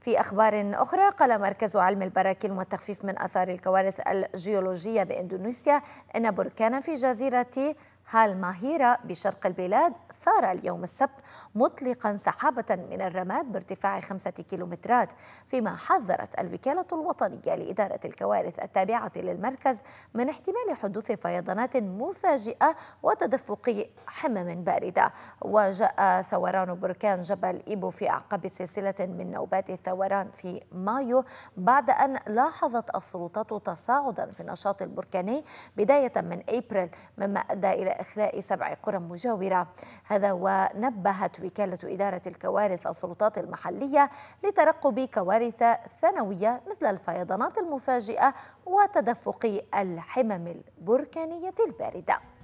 في أخبار أخرى قال مركز علم البراكين والتخفيف من أثار الكوارث الجيولوجية بإندونيسيا أن بركانا في جزيرة هال ماهيرا بشرق البلاد ثار اليوم السبت مطلقا سحابة من الرماد بارتفاع خمسة كيلومترات فيما حذرت الوكالة الوطنية لإدارة الكوارث التابعة للمركز من احتمال حدوث فيضانات مفاجئة وتدفق حمم باردة وجاء ثوران بركان جبل إيبو في أعقاب سلسلة من نوبات الثوران في مايو بعد أن لاحظت السلطات تصاعدا في النشاط البركاني بداية من أبريل مما أدى إلى إخلاء سبع قرى مجاورة هذا ونبهت وكالة إدارة الكوارث السلطات المحلية لترقب كوارث ثانوية مثل الفيضانات المفاجئة وتدفق الحمم البركانية الباردة